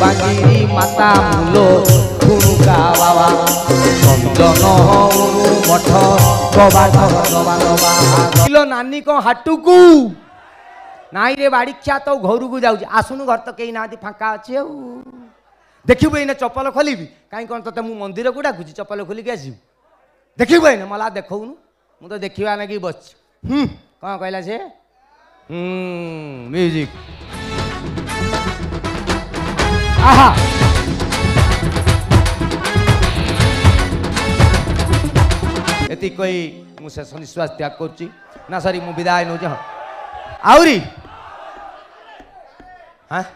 বাঙিরি মাতা মূল খুণুকা বাবা চন্দন মঠ গবা গবা গবা নানি কো হাটুকু ନାଇଁ ରେ ବାଡ଼ିକ୍ଷା ତ ଘରକୁ ଯାଉଛି ଆସୁନୁ ଘର ତ କେହି ନାହାନ୍ତି ଫାଙ୍କା ଅଛି ଆଉ ଦେଖିବୁ ଏଇନା ଚପଲ ଖୋଲିବି କାହିଁ କ'ଣ ତତେ ମୁଁ ମନ୍ଦିରକୁ ଡାକୁଛି ଚପଲ ଖୋଲିକି ଆସିବୁ ଦେଖିବୁ ଏଇନା ମଲା ଦେଖଉନୁ ମୁଁ ତ ଦେଖିବା ନାଗି ବସିଛି ହୁଁ କ'ଣ କହିଲା ସେ ହୁଁ ମ୍ୟୁଜିକ୍ আহা এটি কই মু শেষ নিঃশ্বাস ত্যাগ করছি না সারি মু বিদায় নৌ হ্যাঁ আউরি হ্যাঁ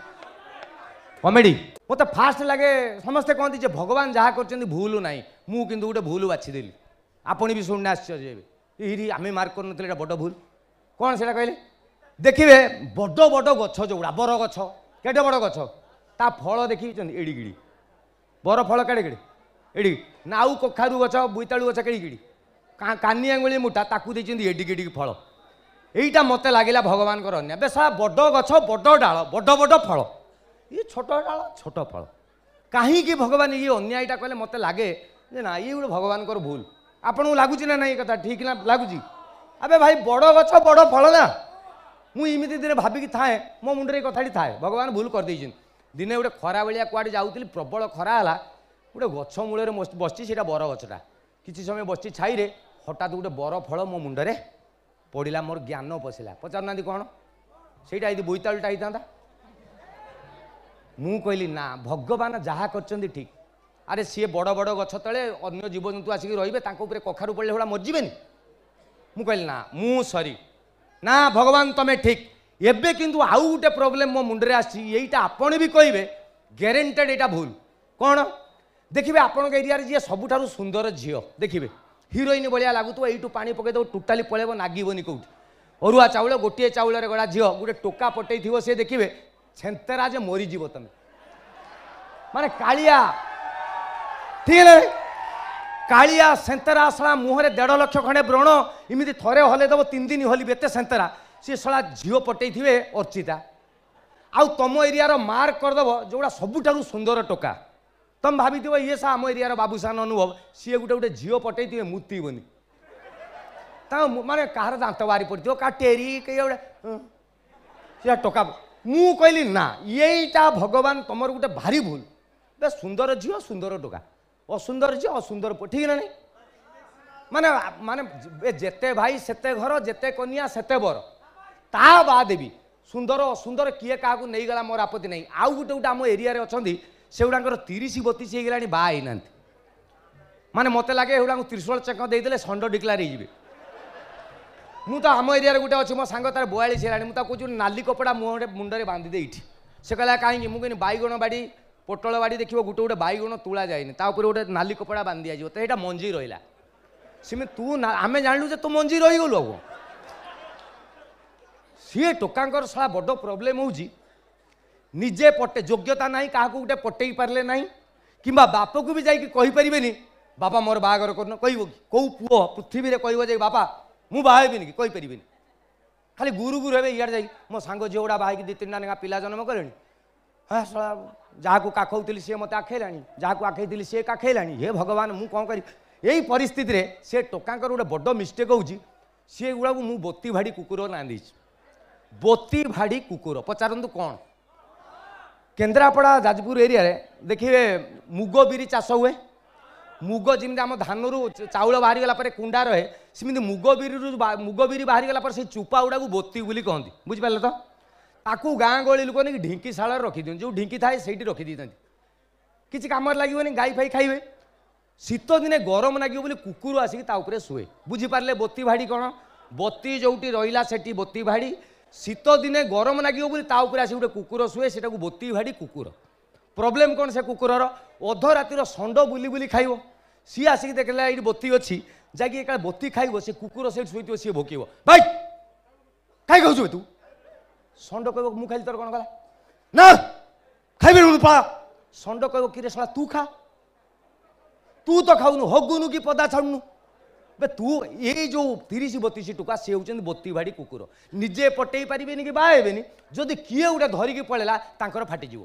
কমেডি মতো ফাষ্ট লাগে সমস্তে কহতি যে ভগবান যা করছেন ভুল নাই মু কিন্তু গোটে ভুল বাছি দিলি আপনি বি শুনে আসছে হবে ଏଇଠି ଆମେ ମାର୍କ କରିନଥିଲେ এটা বড় ভুল କ'ଣ সেটা କହିଲେ দেখবে বড় বড় গছ ଯେଉଁଗୁଡ଼ା ବର গছ কেটে বড় গছ ତା ଫଳ ଦେଖିଛନ୍ତି ଏଡ଼ିଗିଡ଼ି ବର ଫଳ କେଡ଼େ କେଡ଼େ ଏଡ଼ି ନା ଆଉ କଖାରୁ ଗଛ ବୋଇତାଳୁ ଗଛ କେଡ଼ିଗିଡ଼ି କାନି ଆଙ୍ଗୁଳି ମୁଠା ତାକୁ ଦେଇଛନ୍ତି ଏଡ଼ିଗିଡ଼ିକି ଫଳ ଏଇଟା ମୋତେ ଲାଗିଲା ଭଗବାନଙ୍କର ଅନ୍ୟ ବେଶା ବଡ଼ ଗଛ ବଡ଼ ଡାଳ ବଡ଼ ବଡ଼ ଫଳ ଇଏ ଛୋଟ ଡାଳ ଛୋଟ ଫଳ କାହିଁକି ଭଗବାନ ଇଏ ଏଇଟା କହିଲେ ମୋତେ ଲାଗେ ଯେ ନା ଇଏ ଗୋଟେ ଭଗବାନଙ୍କର ଭୁଲ ଆପଣଙ୍କୁ ଲାଗୁଛି ନା ନାହିଁ କଥା ଠିକ୍ ନା ଲାଗୁଛି ଆବେ ଭାଇ ବଡ଼ ଗଛ ବଡ଼ ଫଳ ନା ମୁଁ ଏମିତି ଦିନେ ଭାବିକି ଥାଏ ମୋ ମୁଣ୍ଡରେ ଏ କଥାଟି ଥାଏ ଭଗବାନ ଭୁଲ କରିଦେଇଛନ୍ତି ଦିନେ ଗୋଟେ ଖରାବେଳିଆ କୁଆଡ଼େ ଯାଉଥିଲି ପ୍ରବଳ ଖରା ହେଲା ଗୋଟେ ଗଛ ମୂଳରେ ବସିଛି ସେଇଟା ବର ଗଛଟା କିଛି ସମୟ ବସିଛି ଛାଇରେ ହଠାତ୍ ଗୋଟେ ବର ଫଳ ମୋ ମୁଣ୍ଡରେ ପଡ଼ିଲା ମୋର ଜ୍ଞାନ ପଶିଲା ପଚାରୁନାହାନ୍ତି କ'ଣ ସେଇଟା ଯଦି ବୋଇତାଳୁଟା ହେଇଥାନ୍ତା ମୁଁ କହିଲି ନା ଭଗବାନ ଯାହା କରିଛନ୍ତି ଠିକ୍ ଆରେ ସିଏ ବଡ଼ ବଡ଼ ଗଛ ତଳେ ଅନ୍ୟ ଜୀବଜନ୍ତୁ ଆସିକି ରହିବେ ତାଙ୍କ ଉପରେ କଖାରୁ ପଡ଼ିଲେ ଭଳିଆ ମରିଯିବେନି ମୁଁ କହିଲି ନା ମୁଁ ସରି ନା ଭଗବାନ ତମେ ଠିକ୍ ଏବେ କିନ୍ତୁ ଆଉ ଗୋଟେ ପ୍ରୋବ୍ଲେମ୍ ମୋ ମୁଣ୍ଡରେ ଆସିଛି ଏଇଟା ଆପଣ ବି କହିବେ ଗ୍ୟାରେଣ୍ଟେଡ଼୍ ଏଇଟା ଭୁଲ କ'ଣ ଦେଖିବେ ଆପଣଙ୍କ ଏରିଆରେ ଯିଏ ସବୁଠାରୁ ସୁନ୍ଦର ଝିଅ ଦେଖିବେ ହିରୋଇନ୍ ଭଳିଆ ଲାଗୁଥିବ ଏଇଠୁ ପାଣି ପକାଇଦେବ ଟୋଟାଲି ପଳେଇବ ନାଗିବନି କେଉଁଠି ଅରୁଆ ଚାଉଳ ଗୋଟିଏ ଚାଉଳରେ ଗଡ଼ା ଝିଅ ଗୋଟେ ଟୋକା ପଟେଇଥିବ ସେ ଦେଖିବେ ଛେନ୍ତରା ଯେ ମରିଯିବ ତମେ ମାନେ କାଳିଆ ଠିକ୍ ନା କାଳିଆ ସେନ୍ତରା ଶଳା ମୁହଁରେ ଦେଢ଼ ଲକ୍ଷ ଖଣ୍ଡେ ବ୍ରଣ ଏମିତି ଥରେ ହଲେଇଦେବ ତିନି ଦିନ ହଲିବି ଏତେ ସେନ୍ତରା सी सला झील पटेथे अर्चिता आउ तुम एरिया मार्क करदेव जोगुड़ा सबुठ सुंदर टोका तुम भाथ ये सा आम एरिया बाबूसान अनुभव सी गोटे गोटे झील पटेथे मुतीबन मानने कहार दात बाहरी पड़ो क्या टेरी कहीं गोटे सी टोका मु ना यहीटा भगवान तुम गोटे भारी भूल बे सुंदर झील सुंदर टोका असुंदर झील असुंदर ठीक ना मान माने माने भाई सेते घर जेते कन्या सेते बर ତା ବାଦେ ବି ସୁନ୍ଦର ଅସୁନ୍ଦର କିଏ କାହାକୁ ନେଇଗଲା ମୋର ଆପତ୍ତି ନାହିଁ ଆଉ ଗୋଟେ ଗୋଟେ ଆମ ଏରିଆରେ ଅଛନ୍ତି ସେଗୁଡ଼ାଙ୍କର ତିରିଶ ବତିଶ ହେଇଗଲାଣି ବାହା ହେଇନାହାନ୍ତି ମାନେ ମୋତେ ଲାଗେ ଏଗୁଡ଼ାଙ୍କୁ ତ୍ରିଶୂଳ ଚେକ ଦେଇଦେଲେ ଷଣ୍ଡ ଡିକ୍ଲାର ହେଇଯିବେ ମୁଁ ତ ଆମ ଏରିଆରେ ଗୋଟେ ଅଛି ମୋ ସାଙ୍ଗ ତାର ବୟାଳିଶ ହେଲାଣି ମୁଁ ତାକୁ କହୁଛି ନାଲି କପଡ଼ା ମୁହଁରେ ମୁଣ୍ଡରେ ବାନ୍ଧି ଦେଇଠି ସେ କହିଲା କାହିଁକି ମୁଁ କହିନି ବାଇଗଣ ବାଡ଼ି ପୋଟଳ ବାଡ଼ି ଦେଖିବ ଗୋଟେ ଗୋଟେ ବାଇଗଣ ତୁଳା ଯାଇନି ତା ଉପରେ ଗୋଟେ ନାଲି କପଡ଼ା ବାନ୍ଧି ଦିଆଯିବ ତ ଏଇଟା ମଞ୍ଜି ରହିଲା ସେମିତି ତୁ ଆମେ ଜାଣିଲୁ ଯେ ତୁ ମଞ୍ଜି ରହିଗଲୁ ଆଉ ସିଏ ଟୋକାଙ୍କର ଶଳା ବଡ଼ ପ୍ରୋବ୍ଲେମ୍ ହେଉଛି ନିଜେ ପଟେ ଯୋଗ୍ୟତା ନାହିଁ କାହାକୁ ଗୋଟେ ପଟେଇ ପାରିଲେ ନାହିଁ କିମ୍ବା ବାପକୁ ବି ଯାଇକି କହିପାରିବେନି ବାପା ମୋର ବାହାଘର କରୁନ କହିବ କି କେଉଁ ପୁଅ ପୃଥିବୀରେ କହିବ ଯେ ବାପା ମୁଁ ବାହା ହେବିନି କି କହିପାରିବିନି ଖାଲି ଗୁରୁ ଗୁରୁ ହେବେ ଇଆଡ଼େ ଯାଇ ମୋ ସାଙ୍ଗ ଝିଅଗୁଡ଼ା ବାହା ହେଇକି ଦୁଇ ତିନିଟା ଲେଖା ପିଲା ଜନ୍ମ କଲେଣି ହଁ ଶଳା ଯାହାକୁ କାଖଉଥିଲି ସିଏ ମୋତେ ଆଖେଇଲାଣି ଯାହାକୁ ଆଖେଇଥିଲି ସିଏ କାଖେଇଲାଣି ହେ ଭଗବାନ ମୁଁ କ'ଣ କରିବି ଏଇ ପରିସ୍ଥିତିରେ ସେ ଟୋକାଙ୍କର ଗୋଟେ ବଡ଼ ମିଷ୍ଟେକ୍ ହେଉଛି ସିଏ ଗୁଡ଼ାକୁ ମୁଁ ବୋତି ଭାଡ଼ି କୁକୁର ନାଁ ଦେଇଛି ବୋତି ଭାଡ଼ି କୁକୁର ପଚାରନ୍ତୁ କ'ଣ କେନ୍ଦ୍ରାପଡ଼ା ଯାଜପୁର ଏରିଆରେ ଦେଖିବେ ମୁଗ ବିରି ଚାଷ ହୁଏ ମୁଗ ଯେମିତି ଆମ ଧାନରୁ ଚାଉଳ ବାହାରିଗଲା ପରେ କୁଣ୍ଡା ରହେ ସେମିତି ମୁଗ ବିରିରୁ ମୁଗ ବିରି ବାହାରିଗଲା ପରେ ସେଇ ଚୁପା ଗୁଡ଼ାକୁ ବୋତି ବୋଲି କହନ୍ତି ବୁଝିପାରିଲେ ତ ତାକୁ ଗାଁ ଗହଳି ଲୋକ ନେଇକି ଢିଙ୍କିଶାଳରେ ରଖିଦିଅନ୍ତି ଯେଉଁ ଢିଙ୍କି ଥାଏ ସେଇଠି ରଖିଦେଇଥାନ୍ତି କିଛି କାମରେ ଲାଗିବନି ଗାଈ ଫାଇ ଖାଇବେ ଶୀତ ଦିନେ ଗରମ ଲାଗିବ ବୋଲି କୁକୁର ଆସିକି ତା ଉପରେ ଶୁଏ ବୁଝିପାରିଲେ ବୋତି ଭାଡ଼ି କ'ଣ ବୋତି ଯେଉଁଠି ରହିଲା ସେଠି ବୋତି ଭାଡ଼ି শীত দিনে গরম লাগিব বলে তা উপরে আসি গোটে কুকুর শুয়ে সেটাকে বোতি ভাড়ি কুকুর প্রোবলেম কোণ সে কুকুরর অধ রাতির ষণ্ড বুলি বুলি খাইব সি আসিকি দেখলে এইটি বোতি অছি যাকি একা বোতি খাইব সে কুকুর সেইটি শুয়ে সি ভোকিব ভাই কাই খাওছু তু ষণ্ড কইব মু খাইলি তোর কোণ গলা না খাইবি পা ষণ্ড কইব কিরে শালা তু খা তু তো খাওনু হগুনু কি পদা ছাড়নু ବେ ତୁ ଏଇ ଯେଉଁ ତିରିଶ ବତିଶ ଟୁକା ସେ ହେଉଛନ୍ତି ବୋତି ଭାଡ଼ି କୁକୁର ନିଜେ ପଟେଇ ପାରିବେନି କି ବାହା ହେବେନି ଯଦି କିଏ ଗୋଟେ ଧରିକି ପଳେଇଲା ତାଙ୍କର ଫାଟିଯିବ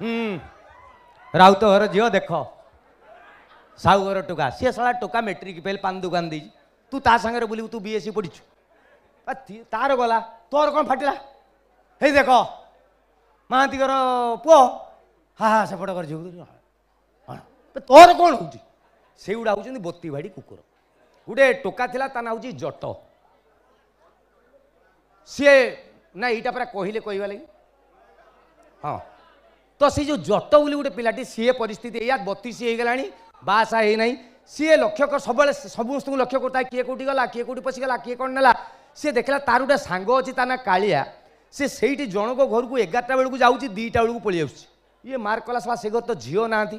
ହୁଁ ରାଉତ ଘର ଝିଅ ଦେଖ ସାହୁ ଘର ଟୋକା ସିଏ ଶଳା ଟୋକା ମେଟ୍ରିକ୍ ଫେଲ୍ ପାନ ଦୋକାନ ଦେଇଛି ତୁ ତା ସାଙ୍ଗରେ ବୁଲିବୁ ତୁ ବିଏସ୍ସି ପଢ଼ିଛୁ ତାର ଗଲା ତୋର କ'ଣ ଫାଟିଲା ହେଇ ଦେଖ ମହାନ୍ତିଙ୍କର ପୁଅ ହଁ ହଁ ସେପଟ ଘର ଝିଅ ତୋର କ'ଣ ହେଉଛି ସେଗୁଡ଼ା ହେଉଛନ୍ତି ବୋତିଭାଡ଼ି କୁକୁର ଗୋଟେ ଟୋକା ଥିଲା ତା ନାଁ ହେଉଛି ଜଟ ସିଏ ନା ଏଇଟା ପରା କହିଲେ କହିବା ଲାଗି ହଁ ତ ସେ ଯେଉଁ ଜଟ ବୋଲି ଗୋଟେ ପିଲାଟି ସିଏ ପରିସ୍ଥିତି ଏଇଆ ବତିଶ ହେଇଗଲାଣି ବାହାସା ହେଇନାହିଁ ସିଏ ଲକ୍ଷ୍ୟ ସବୁବେଳେ ସମସ୍ତଙ୍କୁ ଲକ୍ଷ୍ୟ କରୁଥାଏ କିଏ କେଉଁଠି ଗଲା କିଏ କେଉଁଠି ପଶିଗଲା କିଏ କ'ଣ ନେଲା ସିଏ ଦେଖିଲା ତାର ଗୋଟେ ସାଙ୍ଗ ଅଛି ତା ନାଁ କାଳିଆ ସେ ସେଇଠି ଜଣଙ୍କ ଘରକୁ ଏଗାରଟା ବେଳକୁ ଯାଉଛି ଦୁଇଟା ବେଳକୁ ପଳେଇ ଆସୁଛି ଇଏ ମାର୍କ କଲା ସା ସେ ଘର ତ ଝିଅ ନାହାନ୍ତି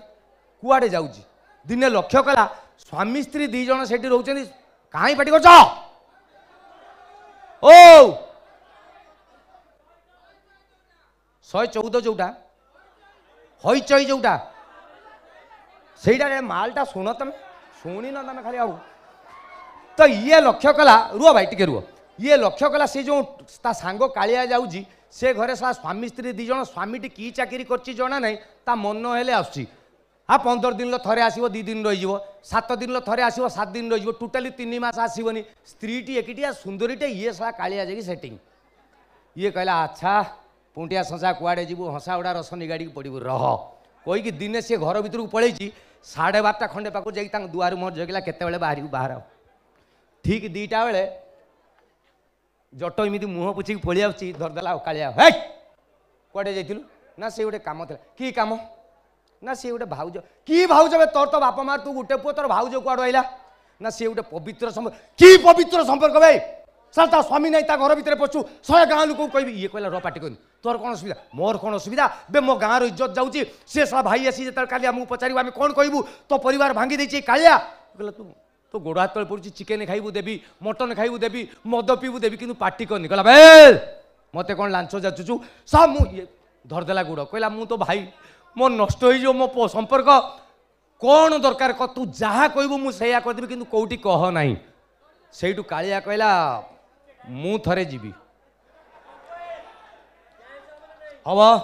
କୁଆଡ଼େ ଯାଉଛି ଦିନେ ଲକ୍ଷ୍ୟ କଲା ସ୍ୱାମୀ ସ୍ତ୍ରୀ ଦୁଇ ଜଣ ସେଠି ରହୁଛନ୍ତି କାହିଁ ପାଟି କରୁଛ ଓ ଶହେ ଚଉଦ ଯେଉଁଟା ହଇଚଇ ଯେଉଁଟା ସେଇଟା ମାଲଟା ଶୁଣ ତମେ ଶୁଣିନ ତମେ ଖାଲି ଆଉ ତ ଇଏ ଲକ୍ଷ୍ୟ କଲା ରୁହ ଭାଇ ଟିକେ ରୁହ ଇଏ ଲକ୍ଷ୍ୟ କଲା ସେ ଯେଉଁ ତା ସାଙ୍ଗ କାଳିଆ ଯାଉଛି ସେ ଘରେ ସା ସ୍ୱାମୀ ସ୍ତ୍ରୀ ଦୁଇ ଜଣ ସ୍ୱାମୀଟି କି ଚାକିରି କରିଛି ଜଣା ନାହିଁ ତା ମନ ହେଲେ ଆସୁଛି हाँ पंदर दिन थे आसो दिन रही सात दिन थे आसो सात दिन रही टोटाली तीन मस आसवन स्त्रीटी एक सुंदरीटे ये सड़ा कालिया जाए सेटिंग ये कहला अच्छा पुंटिया संसा कुआड़े जीवु हंसाउड़ा रस निगाड़ी पड़ू रह कहीकि दिने सी घर भितर पलैची साढ़े बारटा खंडे पाक जा दुआर मोहर जगला केत बाहर बाहर ठीक दीटा बेले जट इम मुह पुछिक पलिया आरदेला कालिया कड़े जाइलु ना से गोटे कम थी कि कम ना सी गोटे भाउज कि भाउज बे तोर तो बापा मार तू गोटे पुओ तोर भाउज कुआ रहा ना सी गोटे पवित्र संपर्क कि पवित्र संपर्क बे ସାର୍ ତା ସ୍ୱାମୀ ନାହିଁ ତା ଘର ଭିତରେ ପଶୁ ଶହେ ଗାଁ ଲୋକଙ୍କୁ କହିବି ଇଏ କହିଲା ର ପାଟି କହିନି ତୋର କ'ଣ ଅସୁବିଧା ମୋର କ'ଣ ଅସୁବିଧା ବେ ମୋ ଗାଁର ଇଜ୍ଜତ ଯାଉଛି ସିଏ ଶଳା ଭାଇ ଆସି ଯେତେବେଳେ କାଲି ଆମକୁ ପଚାରିବ ଆମେ କ'ଣ କହିବୁ ତୋ ପରିବାର ଭାଙ୍ଗି ଦେଇଛି କାଳିଆ କହିଲା ତୁ ତୋ ଗୋଡ଼ ହାତ ତଳେ ପଡ଼ୁଛି ଚିକେନ୍ ଖାଇବୁ ଦେବି ମଟନ୍ ଖାଇବୁ ଦେବି ମଦ ପିଇବୁ ଦେବି କିନ୍ତୁ ପାଟି କରିନି କହିଲା ବେ ମୋତେ କ'ଣ ଲାଞ୍ଚ ଯାଚୁଛୁ ସା ମୁଁ ଇଏ ଧରିଦେଲା ଗୋଡ଼ କହିଲା ମୁଁ ତୋ ଭାଇ मो नष्ट मो संपर्क कौन दरकार कह तू जहाँ कहबू मुझे करदेवि कि कौटि कह ना से कालिया कहला मु थरे जी हम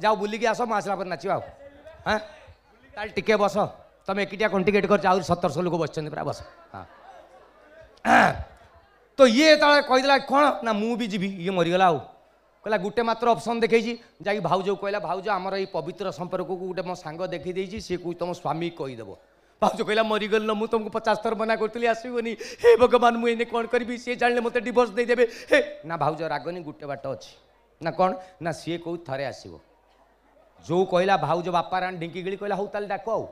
जाओ बुलिक आस मसला पर नाचवा हाँ टिके बस तुम एक कंटिकेट कर आ सतरश लोक बस पूरा बस हाँ तो ये कहीदेला कौन ना मुझे जीवी ये मरीगला आ କହିଲା ଗୋଟେ ମାତ୍ର ଅପସନ୍ ଦେଖେଇଛି ଯାଇକି ଭାଉଜକୁ କହିଲା ଭାଉଜ ଆମର ଏଇ ପବିତ୍ର ସମ୍ପର୍କକୁ ଗୋଟେ ମୋ ସାଙ୍ଗ ଦେଖିଦେଇଛି ସିଏ ତୁମ ସ୍ୱାମୀ କହିଦେବ ଭାଉଜ କହିଲା ମରିଗଲି ନା ମୁଁ ତୁମକୁ ପଚାଶ ଥର ମନା କରିଥିଲି ଆସିବନି ହେ ଭଗବାନ ମୁଁ ଏଇନେ କ'ଣ କରିବି ସିଏ ଜାଣିଲେ ମୋତେ ଡିଭୋର୍ସ ଦେଇଦେବେ ହେ ନା ଭାଉଜ ରାଗନି ଗୋଟେ ବାଟ ଅଛି ନା କ'ଣ ନା ସିଏ କେଉଁ ଥରେ ଆସିବ ଯେଉଁ କହିଲା ଭାଉଜ ବାପା ରାଣ ଢିଙ୍କିଗିଳି କହିଲା ହଉ ତାହେଲେ ଡାକ ଆଉ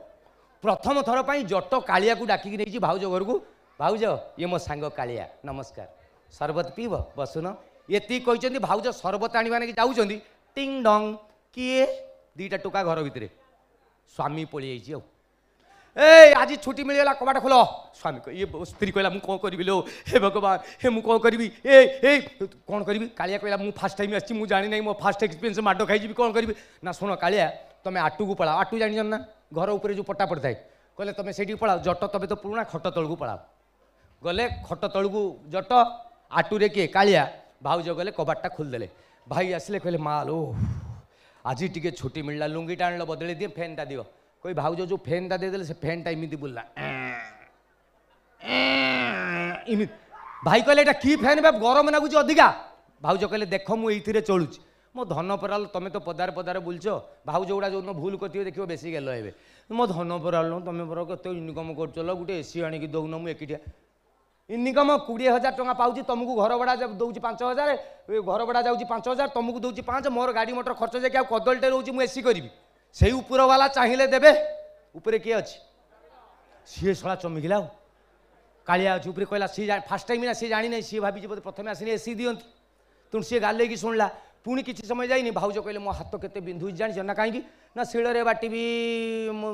ପ୍ରଥମ ଥର ପାଇଁ ଜଟ କାଳିଆକୁ ଡାକିକି ନେଇଛି ଭାଉଜ ଘରକୁ ଭାଉଜ ଇଏ ମୋ ସାଙ୍ଗ କାଳିଆ ନମସ୍କାର ସରବତ ପିଇବ ବସୁନ ଏତିକି କହିଛନ୍ତି ଭାଉଜ ସରବତ ଆଣିବାନାକି ଯାଉଛନ୍ତି ଟିଙ୍ଗ ଡଙ୍ଗ କିଏ ଦୁଇଟା ଟୋକା ଘର ଭିତରେ ସ୍ୱାମୀ ପଳିଯାଇଛି ଆଉ ଏ ଆଜି ଛୁଟି ମିଳିଗଲା କବାଟ ଖୋଲ ସ୍ୱାମୀ ଇଏ ସ୍ତ୍ରୀ କହିଲା ମୁଁ କ'ଣ କରିବି ଲୋ ହେ ଭଗବାନ ହେ ମୁଁ କ'ଣ କରିବି ଏ ଏ କ'ଣ କରିବି କାଳିଆ କହିଲା ମୁଁ ଫାର୍ଷ୍ଟ ଟାଇମ୍ ଆସିଛି ମୁଁ ଜାଣିନାହିଁ ମୋ ଫାର୍ଷ୍ଟ ଏକ୍ସପିରିଏନ୍ସ ମାଡ଼ ଖାଇଯିବି କ'ଣ କରିବି ନା ଶୁଣ କାଳିଆ ତମେ ଆଟୁକୁ ପଳାଅ ଆଟୁ ଜାଣିଛନ୍ତି ନା ଘର ଉପରେ ଯେଉଁ ପଟା ପଡ଼ିଥାଏ କହିଲେ ତମେ ସେଇଠିକି ପଳାଅ ଜଟ ତମେ ତ ପୁରୁଣା ଖଟ ତଳକୁ ପଳାଅ ଗଲେ ଖଟ ତଳକୁ ଜଟ ଆଟୁରେ କିଏ କାଳିଆ ଭାଉଜ ଗଲେ କବାଟଟା ଖୋଲିଦେଲେ ଭାଇ ଆସିଲେ କହିଲେ ମାଲ ଓ ଆଜି ଟିକେ ଛୁଟି ମିଳିଲା ଲୁଙ୍ଗିଟା ଆଣିଲ ବଦଳେଇ ଦିଏ ଫ୍ୟାନ୍ଟା ଦିଅ କହି ଭାଉଜ ଯେଉଁ ଫ୍ୟାନ୍ଟା ଦେଇଦେଲେ ସେ ଫ୍ୟାନ୍ଟା ଏମିତି ବୁଲିଲା ଏମିତି ଭାଇ କହିଲେ ଏଇଟା କି ଫ୍ୟାନ୍ ବା ଗରମ ଲାଗୁଛି ଅଧିକା ଭାଉଜ କହିଲେ ଦେଖ ମୁଁ ଏଇଥିରେ ଚଳୁଛି ମୋ ଧନ ପରାଲ ତମେ ତ ପଦାରେ ପଦାରେ ବୁଲୁଛ ଭାଉଜ ଗୁଡ଼ା ଯେଉଁଦିନ ଭୁଲ କରିଥିବେ ଦେଖିବ ବେଶୀ ଗେଲ ହେବେ ମୋ ଧନ ପରାଲ ତମେ ପରା କେତେ ଇନକମ୍ କରୁଛ ଲ ଗୋଟେ ଏସି ଆଣିକି ଦେଉନ ମୁଁ ଏକିଟିଆ ଇନକମ୍ କୋଡ଼ିଏ ହଜାର ଟଙ୍କା ପାଉଛି ତୁମକୁ ଘର ଭଡ଼ା ଦେଉଛି ପାଞ୍ଚ ହଜାର ଘର ଭଡ଼ା ଯାଉଛି ପାଞ୍ଚ ହଜାର ତୁମକୁ ଦେଉଛି ପାଞ୍ଚ ମୋର ଗାଡ଼ି ମଟର ଖର୍ଚ୍ଚ ଯାଇକି ଆଉ କଦଳୀଟେ ରହୁଛି ମୁଁ ଏସି କରିବି ସେଇ ଉପରବାଲା ଚାହିଁଲେ ଦେବେ ଉପରେ କିଏ ଅଛି ସିଏ ଶଳା ଚମିକିଲା ଆଉ କାଳିଆ ଅଛି ଉପରେ କହିଲା ସିଏ ଫାର୍ଷ୍ଟ ଟାଇମ୍ ନା ସିଏ ଜାଣିନାହିଁ ସିଏ ଭାବିଛି ବୋଧେ ପ୍ରଥମେ ଆସିନି ଏସି ଦିଅନ୍ତି ତେଣୁ ସିଏ ଗାଲେଇକି ଶୁଣିଲା ପୁଣି କିଛି ସମୟ ଯାଇନି ଭାଉଜ କହିଲେ ମୋ ହାତ କେତେ ବିନ୍ଧୁଛି ଜାଣିଛ ନା କାହିଁକି ନା ଶିଳରେ ବାଟିବି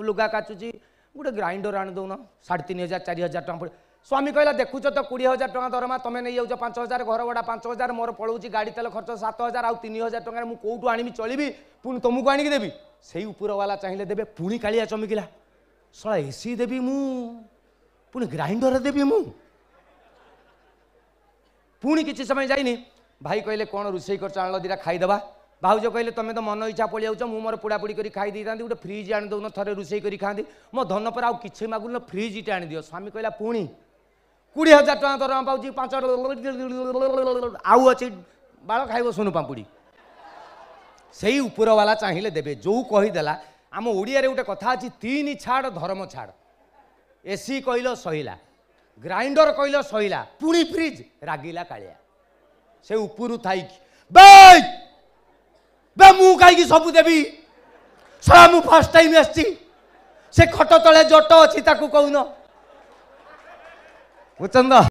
ଲୁଗା କାଚୁଛି ଗୋଟେ ଗ୍ରାଇଣ୍ଡର ଆଣିଦେଉନ ସାଢ଼େ ତିନି ହଜାର ଚାରି ହଜାର ଟଙ୍କା ପଡ଼େ ସ୍ୱାମୀ କହିଲା ଦେଖୁଛ ତ କୋଡ଼ିଏ ହଜାର ଟଙ୍କା ଦରମା ତମେ ନେଇଯାଉଛ ପାଞ୍ଚ ହଜାର ଘର ଭଡ଼ା ପାଞ୍ଚ ହଜାର ମୋର ପଳାଉଛି ଗାଡ଼ି ତେଲ ଖର୍ଚ୍ଚ ସାତ ହଜାର ଆଉ ତିନି ହଜାର ଟଙ୍କାରେ ମୁଁ କେଉଁଠୁ ଆଣିବି ଚଳିବି ପୁଣି ତମକୁ ଆଣିକି ଦେବି ସେଇ ଉପରବାଲା ଚାହିଁଲେ ଦେବେ ପୁଣି କାଳିଆ ଚମକିଲା ଶଳା ଏସି ଦେବି ମୁଁ ପୁଣି ଗ୍ରାଇଣ୍ଡର ଦେବି ମୁଁ ପୁଣି କିଛି ସମୟ ଯାଇନି ଭାଇ କହିଲେ କ'ଣ ରୋଷେଇ କରିଛ ଆଣିଲ ଦୁଇଟା ଖାଇଦେବା ଭାଉଜ କହିଲେ ତମେ ତ ମନ ଇଚ୍ଛା ପଳିଆଉଛ ମୁଁ ମୋର ପୋଡ଼ାପୋଡ଼ି କରି ଖାଇ ଦେଇଥାନ୍ତି ଗୋଟେ ଫ୍ରିଜ୍ ଆଣିଦେଉନ ଥରେ ରୋଷେଇ କରି ଖାଆନ୍ତି ମୋ ଧନ ପରେ ଆଉ କିଛି ମାଗୁନ ଫ୍ରିଜ୍ଟେ ଆଣିଦିଅ ସ୍ୱାମୀ କହିଲା ପୁଣି কুড়ি হাজার টঙ্কা দরমা পাচ্ছি ପାଞ୍ଚ ଆଉ ଅଛି ବାଳ ଖାଇବ ଶୁଣୁ ପାମ୍ପୁଡ଼ି ସେଇ ଉପରବାଲା ଚାହିଁଲେ ଦେବେ ଯେଉଁ କହିଦେଲା ଆମ ଓଡ଼ିଆରେ ଗୋଟେ କଥା ଅଛି ତିନି ଛାଡ଼ ଧର୍ମ ଛାଡ଼ ଏସି କହିଲ ସହିଲା ଗ୍ରାଇଣ୍ଡର କହିଲ ସହିଲା ପୁଣି ଫ୍ରିଜ୍ ରାଗିଲା କାଳିଆ ସେ ଉପରୁ ଥାଇକି ବେ ବେ ମୁଁ କାହିଁକି ସବୁ ଦେବି ସଳା ମୁଁ ଫାର୍ଷ୍ଟ ଟାଇମ୍ ଆସିଛି ସେ ଖଟ ତଳେ ଜଟ ଅଛି ତାକୁ କହୁନ 못 잔다.